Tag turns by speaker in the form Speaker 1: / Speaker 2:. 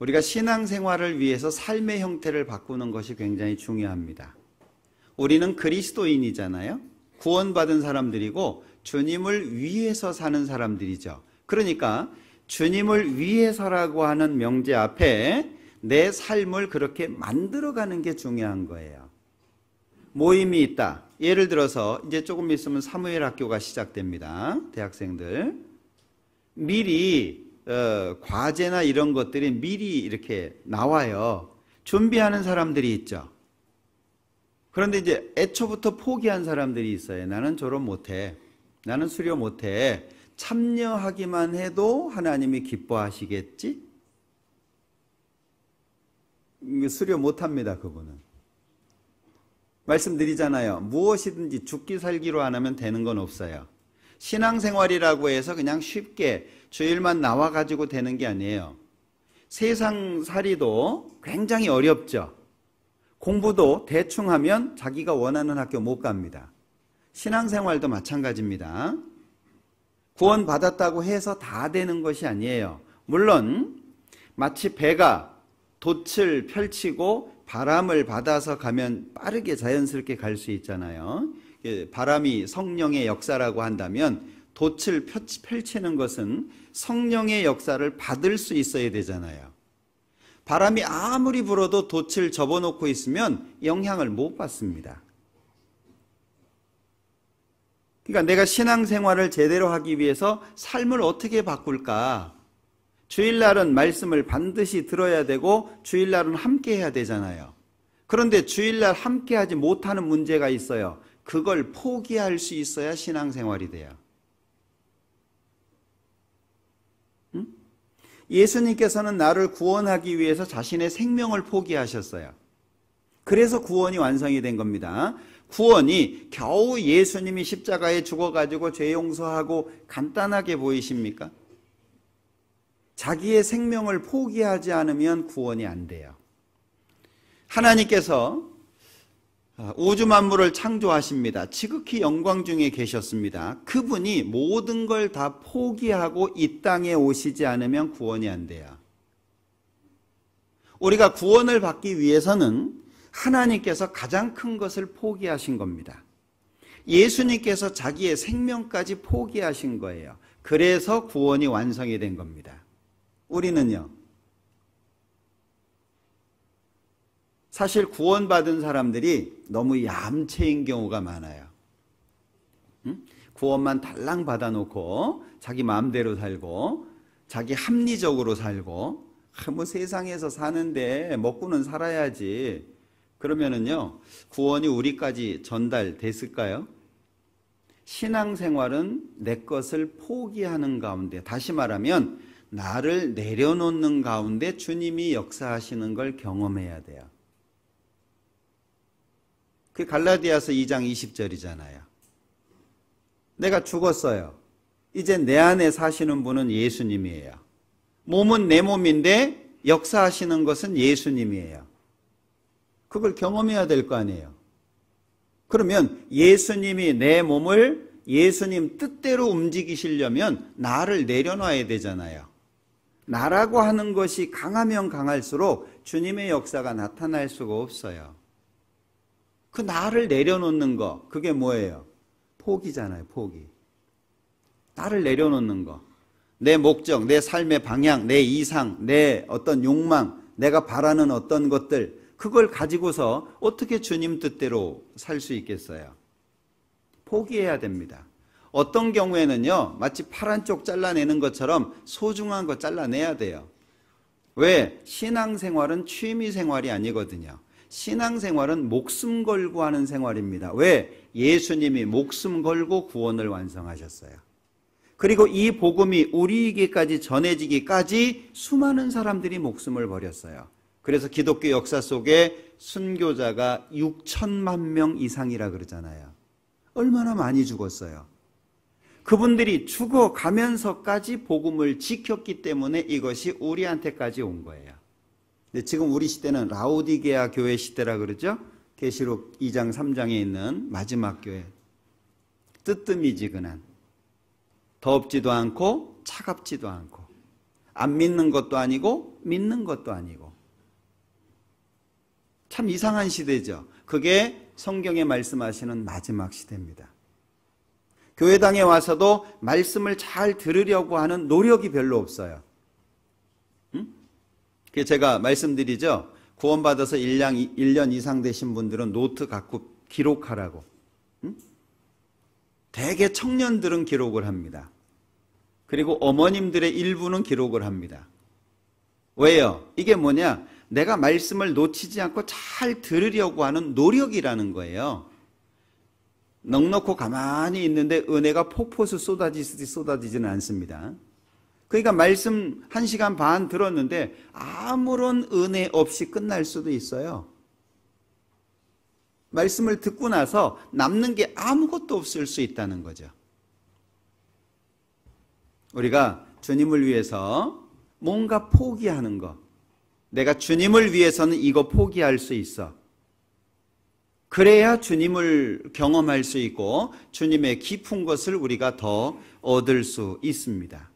Speaker 1: 우리가 신앙생활을 위해서 삶의 형태를 바꾸는 것이 굉장히 중요합니다. 우리는 그리스도인이잖아요. 구원받은 사람들이고 주님을 위해서 사는 사람들이죠. 그러니까 주님을 위해서라고 하는 명제 앞에 내 삶을 그렇게 만들어가는 게 중요한 거예요. 모임이 있다. 예를 들어서 이제 조금 있으면 사무엘 학교가 시작됩니다. 대학생들. 미리 어, 과제나 이런 것들이 미리 이렇게 나와요. 준비하는 사람들이 있죠. 그런데 이제 애초부터 포기한 사람들이 있어요. 나는 졸업 못해. 나는 수료 못해. 참여하기만 해도 하나님이 기뻐하시겠지? 수료 못합니다, 그분은. 말씀드리잖아요. 무엇이든지 죽기 살기로 안 하면 되는 건 없어요. 신앙생활이라고 해서 그냥 쉽게 주일만 나와 가지고 되는 게 아니에요. 세상 살이도 굉장히 어렵죠. 공부도 대충 하면 자기가 원하는 학교 못 갑니다. 신앙생활도 마찬가지입니다. 구원받았다고 해서 다 되는 것이 아니에요. 물론 마치 배가 돛을 펼치고 바람을 받아서 가면 빠르게 자연스럽게 갈 수 있잖아요. 그 바람이 성령의 역사라고 한다면 돛을 펼치는 것은 성령의 역사를 받을 수 있어야 되잖아요. 바람이 아무리 불어도 돛을 접어놓고 있으면 영향을 못 받습니다. 그러니까 내가 신앙생활을 제대로 하기 위해서 삶을 어떻게 바꿀까? 주일날은 말씀을 반드시 들어야 되고 주일날은 함께 해야 되잖아요. 그런데 주일날 함께 하지 못하는 문제가 있어요. 그걸 포기할 수 있어야 신앙생활이 돼요. 예수님께서는 나를 구원하기 위해서 자신의 생명을 포기하셨어요. 그래서 구원이 완성이 된 겁니다. 구원이 겨우 예수님이 십자가에 죽어가지고 죄 용서하고 간단하게 보이십니까? 자기의 생명을 포기하지 않으면 구원이 안 돼요. 하나님께서 아, 우주 만물을 창조하십니다. 지극히 영광 중에 계셨습니다. 그분이 모든 걸 다 포기하고 이 땅에 오시지 않으면 구원이 안 돼요. 우리가 구원을 받기 위해서는 하나님께서 가장 큰 것을 포기하신 겁니다. 예수님께서 자기의 생명까지 포기하신 거예요. 그래서 구원이 완성이 된 겁니다. 우리는요, 사실 구원받은 사람들이 너무 얌체인 경우가 많아요. 구원만 달랑 받아놓고 자기 마음대로 살고 자기 합리적으로 살고 아, 뭐 세상에서 사는데 먹고는 살아야지. 그러면은요 구원이 우리까지 전달됐을까요? 신앙생활은 내 것을 포기하는 가운데 다시 말하면 나를 내려놓는 가운데 주님이 역사하시는 걸 경험해야 돼요. 그 갈라디아서 2장 20절이잖아요. 내가 죽었어요. 이제 내 안에 사시는 분은 예수님이에요. 몸은 내 몸인데 역사하시는 것은 예수님이에요. 그걸 경험해야 될 거 아니에요. 그러면 예수님이 내 몸을 예수님 뜻대로 움직이시려면 나를 내려놔야 되잖아요. 나라고 하는 것이 강하면 강할수록 주님의 역사가 나타날 수가 없어요. 그 나를 내려놓는 거, 그게 뭐예요? 포기잖아요, 포기. 나를 내려놓는 거. 내 목적, 내 삶의 방향, 내 이상, 내 어떤 욕망, 내가 바라는 어떤 것들, 그걸 가지고서 어떻게 주님 뜻대로 살 수 있겠어요? 포기해야 됩니다. 어떤 경우에는요, 마치 파란 쪽 잘라내는 것처럼 소중한 거 잘라내야 돼요. 왜? 신앙생활은 취미생활이 아니거든요. 신앙생활은 목숨 걸고 하는 생활입니다. 왜? 예수님이 목숨 걸고 구원을 완성하셨어요. 그리고 이 복음이 우리에게까지 전해지기까지 수많은 사람들이 목숨을 버렸어요. 그래서 기독교 역사 속에 순교자가 6천만 명 이상이라 그러잖아요. 얼마나 많이 죽었어요. 그분들이 죽어가면서까지 복음을 지켰기 때문에 이것이 우리한테까지 온 거예요. 근데 지금 우리 시대는 라우디게아 교회 시대라 그러죠. 계시록 2장 3장에 있는 마지막 교회. 뜨뜻미지근한 덥지도 않고 차갑지도 않고 안 믿는 것도 아니고 믿는 것도 아니고 참 이상한 시대죠. 그게 성경에 말씀하시는 마지막 시대입니다. 교회당에 와서도 말씀을 잘 들으려고 하는 노력이 별로 없어요. 그 제가 말씀드리죠. 구원받아서 1년, 1년 이상 되신 분들은 노트 갖고 기록하라고. 대개 청년들은 기록을 합니다. 그리고 어머님들의 일부는 기록을 합니다. 왜요? 이게 뭐냐? 내가 말씀을 놓치지 않고 잘 들으려고 하는 노력이라는 거예요. 넉넉히 가만히 있는데 은혜가 폭포수 쏟아지듯이 쏟아지지는 않습니다. 그러니까 말씀 한시간반 들었는데 아무런 은혜 없이 끝날 수도 있어요. 말씀을 듣고 나서 남는 게 아무것도 없을 수 있다는 거죠. 우리가 주님을 위해서 뭔가 포기하는 거. 내가 주님을 위해서는 이거 포기할 수 있어. 그래야 주님을 경험할 수 있고 주님의 깊은 것을 우리가 더 얻을 수 있습니다.